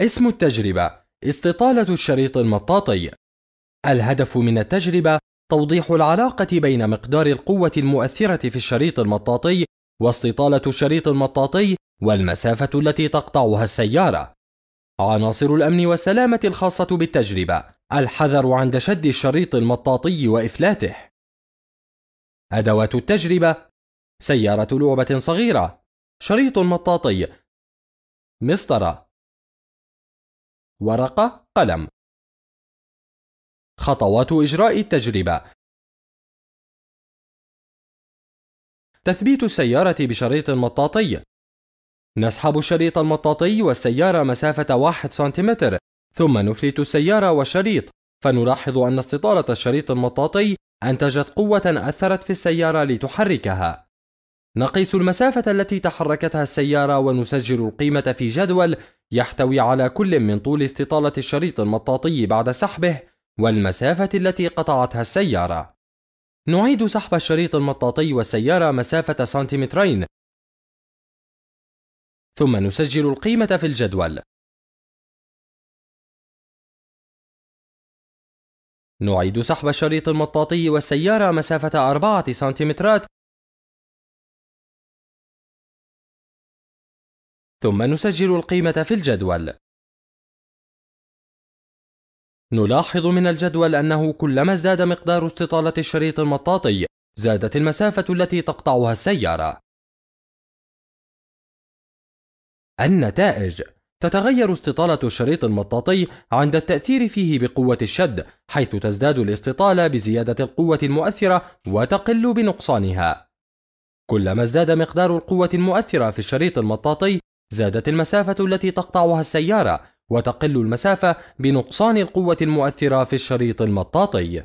اسم التجربة استطالة الشريط المطاطي. الهدف من التجربة توضيح العلاقة بين مقدار القوة المؤثرة في الشريط المطاطي واستطالة الشريط المطاطي والمسافة التي تقطعها السيارة. عناصر الأمن والسلامة الخاصة بالتجربة: الحذر عند شد الشريط المطاطي وإفلاته. أدوات التجربة: سيارة لعبة صغيرة، شريط مطاطي، مسطرة، ورقة قلم خطوات إجراء التجربة تثبيت السيارة بشريط مطاطي نسحب الشريط المطاطي والسيارة مسافة 1 سنتيمتر ثم نفلت السيارة والشريط فنلاحظ أن استطالة الشريط المطاطي أنتجت قوة أثرت في السيارة لتحركها نقيس المسافة التي تحركتها السيارة ونسجل القيمة في جدول يحتوي على كل من طول استطالة الشريط المطاطي بعد سحبه والمسافة التي قطعتها السيارة. نعيد سحب الشريط المطاطي والسيارة مسافة سنتيمترين ثم نسجل القيمة في الجدول. نعيد سحب الشريط المطاطي والسيارة مسافة أربعة سنتيمترات ثم نسجل القيمة في الجدول. نلاحظ من الجدول أنه كلما ازداد مقدار استطالة الشريط المطاطي، زادت المسافة التي تقطعها السيارة. النتائج تتغير استطالة الشريط المطاطي عند التأثير فيه بقوة الشد، حيث تزداد الاستطالة بزيادة القوة المؤثرة وتقل بنقصانها. كلما ازداد مقدار القوة المؤثرة في الشريط المطاطي، زادت المسافة التي تقطعها السيارة وتقل المسافة بنقصان القوة المؤثرة في الشريط المطاطي